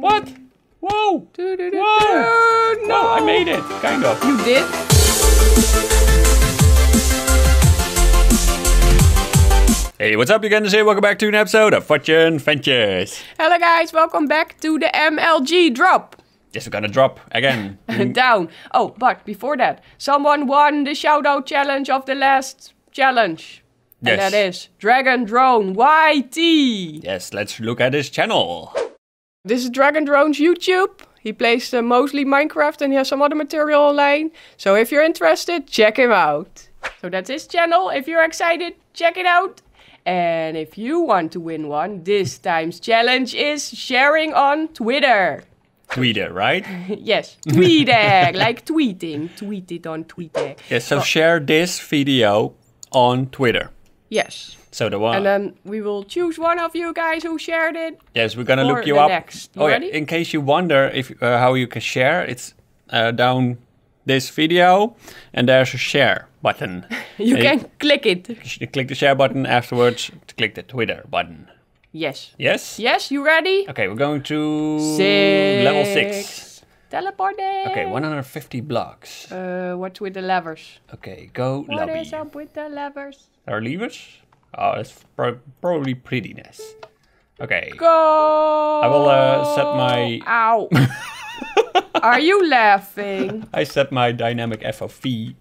What? Whoa! Doo, doo, doo, Whoa! No. I made it. Kind of. You did? Hey, what's up? You guys Welcome back to an episode of Fortune Ventures. Hello, guys. Welcome back to the MLG drop. Yes, we're gonna drop again. Down. Oh, but before that, someone won the shout out challenge of the last challenge. Yes. And that is Dragon Drone YT. Yes, let's look at his channel. This is Dragon Drone's YouTube. He plays uh, mostly Minecraft and he has some other material online. So if you're interested, check him out. So that's his channel. If you're excited, check it out. And if you want to win one, this time's challenge is sharing on Twitter. Twitter, right? yes, Twitter, like tweeting. Tweet it on Twitter. Yes, so oh. share this video on Twitter. Yes. So the one. And then um, we will choose one of you guys who shared it. Yes, we're gonna look you up. Next. You oh ready? yeah. In case you wonder if uh, how you can share, it's uh, down this video, and there's a share button. you and can you click it. click the share button afterwards. to click the Twitter button. Yes. Yes. Yes. You ready? Okay, we're going to six. level six. Teleporting. Okay, 150 blocks. Uh, what's with the levers? Okay, go what lobby. What is up with the levers? Our are levers? Oh, it's pro probably prettiness. Okay. Go! I will uh, set my... Ow! are you laughing? I set my dynamic FOV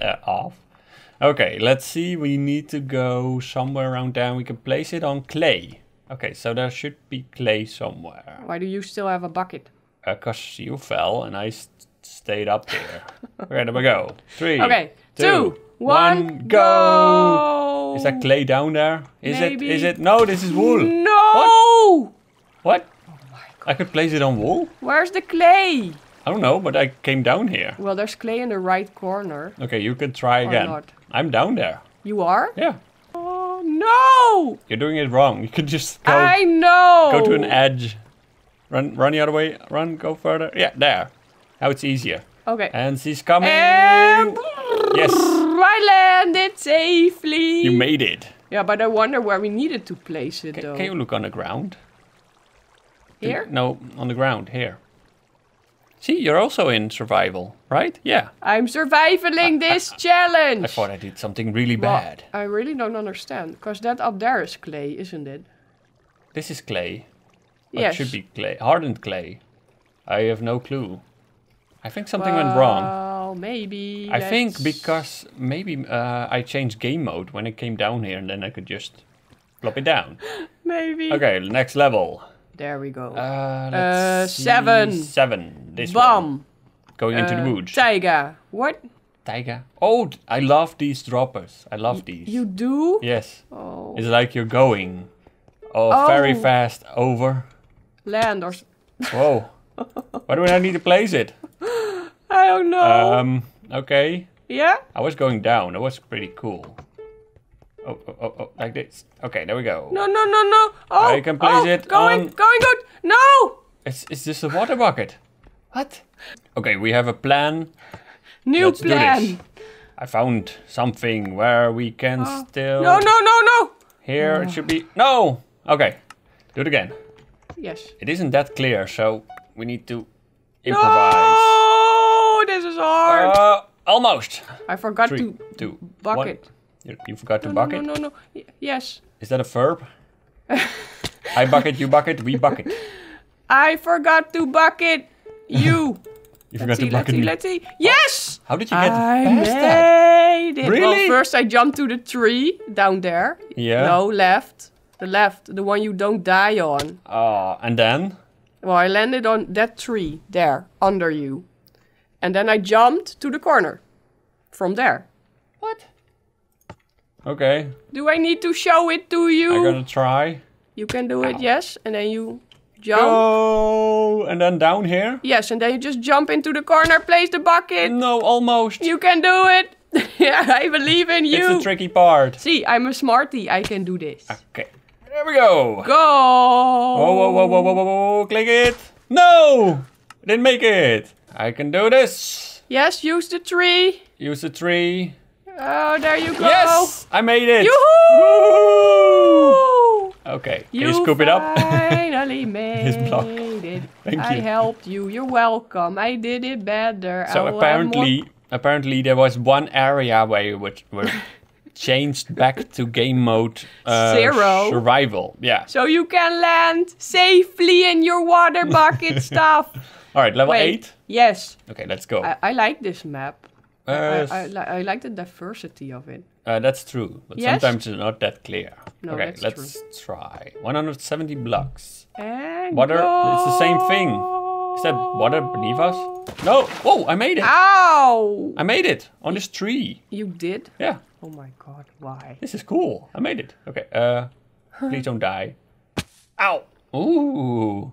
uh, off. Okay, let's see. We need to go somewhere around there. We can place it on clay. Okay, so there should be clay somewhere. Why do you still have a bucket? Because uh, you fell and I stayed up there. okay, there we go. Three. Okay, two. two one go. Is that clay down there? Is Maybe. it? Is it? No, this is wool. No. What? what? Oh my God. I could place it on wool. Where's the clay? I don't know, but I came down here. Well, there's clay in the right corner. Okay, you could try again. Not. I'm down there. You are? Yeah. Oh no! You're doing it wrong. You could just go. I know. Go to an edge. Run, run the other way. Run, go further. Yeah, there. Now it's easier. Okay. And she's coming. And Yes. I landed safely. You made it. Yeah, but I wonder where we needed to place it, C though. Can you look on the ground? Here? no, on the ground, here. See, you're also in survival, right? Yeah. I'm surviving I, this I, challenge. I thought I did something really well, bad. I really don't understand, because that up there is clay, isn't it? This is clay. Yes. It should be clay, hardened clay. I have no clue. I think something well, went wrong. Oh, maybe. I think because maybe uh, I changed game mode when it came down here, and then I could just plop it down. maybe. Okay, next level. There we go. Uh, uh seven. Seven. This Bomb. one. Going into the uh, woods. Tiger. What? Tiger. Oh, I love these droppers. I love y these. You do? Yes. Oh. It's like you're going, oh, oh. very fast over. Land or. Whoa. Why do I need to place it? I don't know. Um, okay. Yeah? I was going down. That was pretty cool. Oh, oh, oh, oh, like this. Okay, there we go. No, no, no, no. Oh, I can place oh, it going, on... going, going. No! It's, it's just a water bucket. What? Okay, we have a plan. New Let's plan. I found something where we can oh. still... No, no, no, no! Here, it should be... No! Okay, do it again. Yes. It isn't that clear, so we need to improvise. No, this is hard. Uh, almost. I forgot Three, to two, bucket. One. You forgot no, to bucket? No, no, no, no. yes. Is that a verb? I bucket, you bucket, we bucket. I forgot to bucket you. you forgot let's to bucket let's me. See, let's see. Yes! How did you get I past made that? It. Really? Well, first I jumped to the tree down there. Yeah. No, left. The left, the one you don't die on. Ah, uh, and then? Well, I landed on that tree there under you. And then I jumped to the corner from there. What? Okay. Do I need to show it to you? I'm gonna try. You can do it, yes. And then you jump. Go! And then down here? Yes, and then you just jump into the corner, place the bucket. No, almost. You can do it. yeah, I believe in you. It's a tricky part. See, I'm a smarty. I can do this. Okay. There we go. Go. Whoa, whoa, whoa, whoa, whoa, whoa, whoa. Click it. No. didn't make it. I can do this. Yes, use the tree. Use the tree. Oh, there you go. Yes, I made it. Okay, can you, you scoop it up? finally made His block. it. Thank I helped you. You're welcome. I did it better. So apparently, apparently there was one area where you were, were changed back to game mode uh, zero survival. Yeah. So you can land safely in your water bucket stuff. All right, level Wait, eight. Yes. Okay, let's go. I, I like this map. Uh, I, I, I, like the diversity of it. Uh, that's true, but yes? sometimes it's not that clear. No, okay, let's true. try. 170 blocks. And water, go. it's the same thing. Is that water beneath us? No! Whoa, I made it! Ow! I made it on this tree. You did? Yeah. Oh my god, why? This is cool. I made it. Okay, uh, please don't die. Ow! Ooh!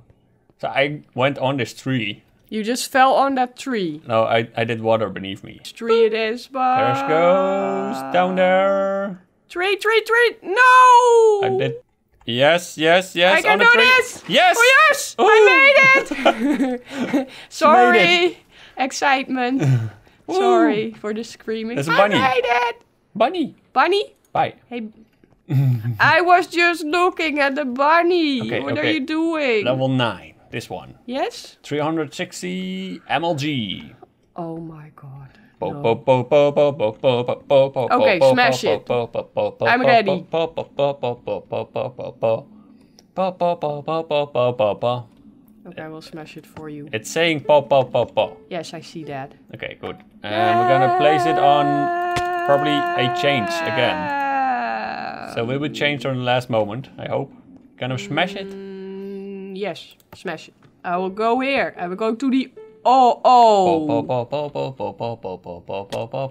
So I went on this tree. You just fell on that tree. No, I, I did water beneath me. tree it is, but... There's goes, down there. Tree, tree, tree! No! I did... Yes, yes, yes, I can on do tree. this! Yes! Oh yes! Ooh. I made it! Sorry! Made it. Excitement. Sorry for the screaming. There's a bunny. I made it! bunny. Bunny? Bye. Hey. I was just looking at the bunny. Okay, what okay. are you doing? Level 9. This one. Yes? 360 MLG. Oh my god. Okay, smash it. I'm ready. Okay, I will smash it for you. It's saying pop pop pop pop. Yes, I see that. Okay, good. And we're gonna place it on probably a change again. So we would change on the last moment, I hope. Can I smash it? Mm, yes, smash it. I will go here. I will go to the oh oh.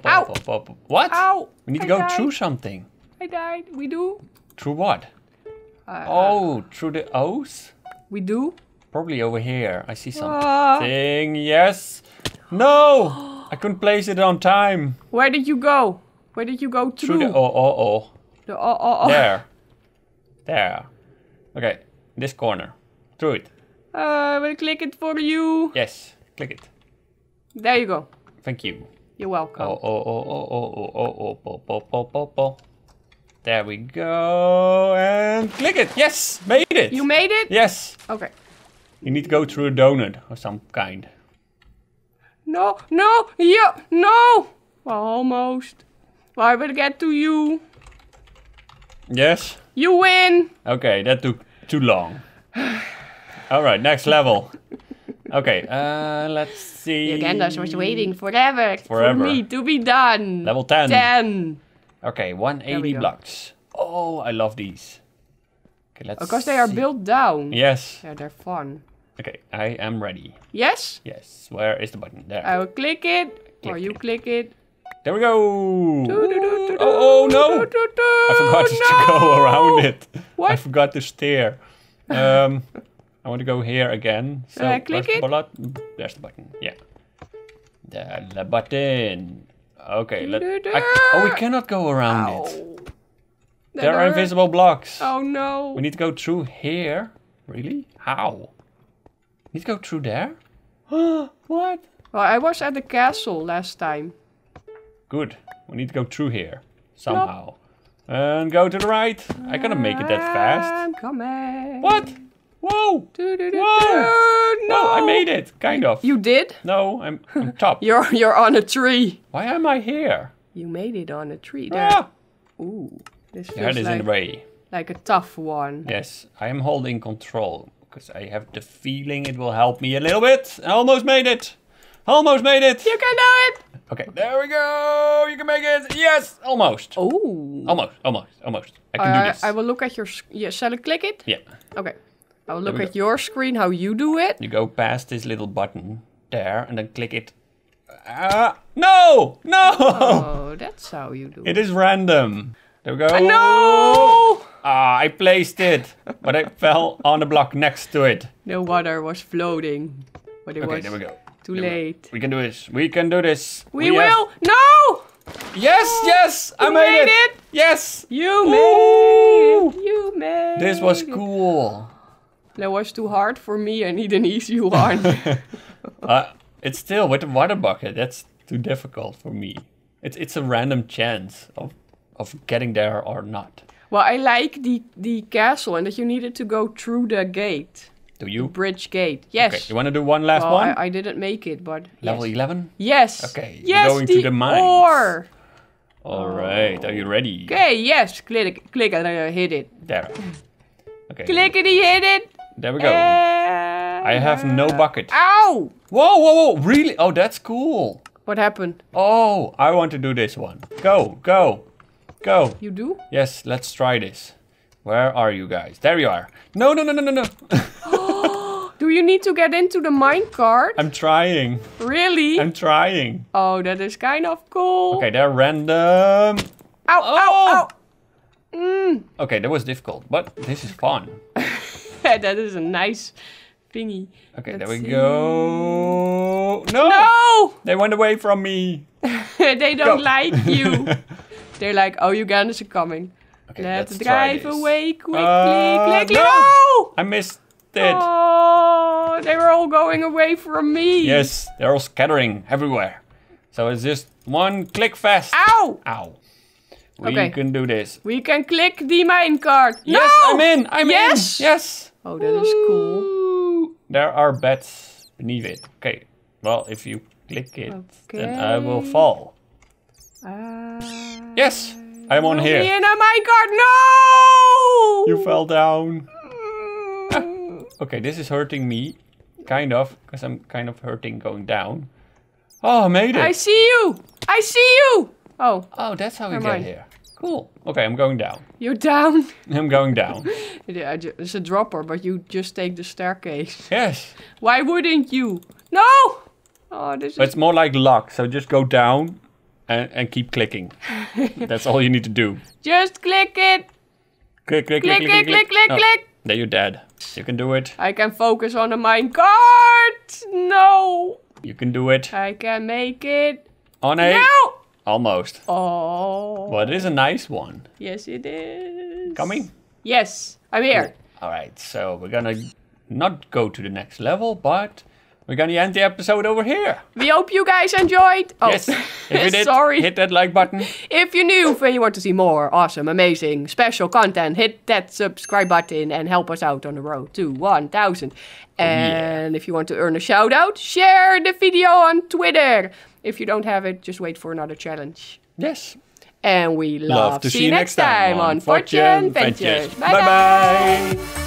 Ow. What? Ow. We need to I go died. through something. I died. We do. Through what? Uh, oh, through the O's? We do. Probably over here. I see something. Uh. Yes. No! I couldn't place it on time. Where did you go? Where did you go through? Through the oh oh oh. The oh oh oh. There. There. Okay, this corner. Through it. Uh, I will click it for you. Yes, click it. There you go. Thank you. You're welcome. Oh oh oh oh oh oh oh oh oh oh oh oh. There we go and click it. Yes, made it. You made it. Yes. Okay. You need to go through a donut of some kind. No, no, yeah, no. Well, almost. I will get to you. Yes? You win! Okay, that took too long. Alright, next level. Okay, uh, let's see. Ugandas was waiting forever, forever, for me to be done. Level 10. 10. Okay, 180 blocks. Oh, I love these. Okay, let's Because they are built down. Yes. Yeah, they're fun. Okay, I am ready. Yes? Yes. Where is the button? There. I will click it, click or you it. click it, there we go. oh, oh, no. I forgot no. to go around it. What? I forgot to steer. Um, I want to go here again. So uh, click it. The There's the button. Yeah. The, the button. Okay. Let, I, oh, we cannot go around Ow. it. There, there are invisible blocks. Oh no. We need to go through here. Really? How? We need to go through there? what? Well, I was at the castle last time. Good. We need to go through here somehow. And go to the right. I cannot make it that fast. I'm coming. What? Whoa! Whoa! No! I made it, kind of. You did? No, I'm, I'm top. you're you're on a tree. Why am I here? You made it on a tree. There. Ah! Ooh, this feels Head like, in the way. Like a tough one. Yes, I am holding control because I have the feeling it will help me a little bit. I almost made it. Almost made it. You can do it. Okay. There we go. You can make it. Yes, almost. Oh. Almost, almost, almost. I can uh, do this. I will look at your. Yeah, shall I click it? Yeah. Okay. I will look at go. your screen how you do it. You go past this little button there and then click it. Ah! Uh, no! No! Oh, that's how you do it. It is random. There we go. Uh, no! Ah, I placed it, but it fell on the block next to it. The water was floating. But it okay, was... there we go. Too late. We can do this. We can do this. We, we will. Have... No. Yes, oh, yes, I made, made it. it. Yes. You made Ooh. it. You made This was cool. That was too hard for me. I need an easy one. uh, it's still with the water bucket. That's too difficult for me. It's it's a random chance of of getting there or not. Well, I like the the castle and that you needed to go through the gate. Do you? Bridge gate. Yes. Okay. You want to do one last well, one? I, I, didn't make it, but level eleven. Yes. yes. Okay. Yes. Going the to the mines. Ore. All oh. right. Are you ready? Okay. Yes. Click. Click, and I hit it. There. Okay. Click it. hit it. There we go. Uh, I have no uh, bucket. Ow! Whoa, whoa, whoa! Really? Oh, that's cool. What happened? Oh, I want to do this one. Go, go, go. You do? Yes. Let's try this. Where are you guys? There you are. No, no, no, no, no, no. Do you need to get into the minecart? I'm trying. Really? I'm trying. Oh, that is kind of cool. Okay, they're random. Ow, oh! ow, ow. Mm. Okay, that was difficult, but this is fun. that is a nice thingy. Okay, Let's there we see. go. No! No! They went away from me. they don't like you. They're like, oh, Uganda's are coming. Okay, let's, let's drive away quickly. Uh, quickly. No! no! I missed dead. Oh, they were all going away from me. Yes, they're all scattering everywhere. So it's just one click fast. Ow! Ow. We okay. can do this. We can click the minecart. Yes, I'm in. I'm yes! in. Yes. Oh, that is cool. There are bats beneath it. Okay. Well, if you click it, okay. then I will fall. Uh, yes, I'm on here. In a minecart. No! You fell down. Okay, this is hurting me. Kind of, because I'm kind of hurting going down. Oh, I made it! I see you! I see you! Oh. Oh, that's how we get here. Cool. Okay, I'm going down. You're down? I'm going down. yeah, it's a dropper, but you just take the staircase. Yes. Why wouldn't you? No! Oh, this but is... It's more like luck, so just go down and, and keep clicking. that's all you need to do. Just click it! Click, click, click, click, click, click, click, click, click, Oh, Then you're dead. You can do it. I can focus on the minecart! No! You can do it. I can make it. On a... No! Almost. Oh. But it is a nice one. Yes, it is. Coming? Yes, I'm here. Cool. All right, so we're gonna not go to the next level, but we're gonna end the episode over here. We hope you guys enjoyed. Oh, yes. If you did, sorry. Hit that like button. If you're new and you want to see more awesome, amazing, special content, hit that subscribe button and help us out on the road to 1,000. And yeah. if you want to earn a shout out, share the video on Twitter. If you don't have it, just wait for another challenge. Yes. And we love, love to see you next time, time on Fortune Ventures. Bye bye. bye.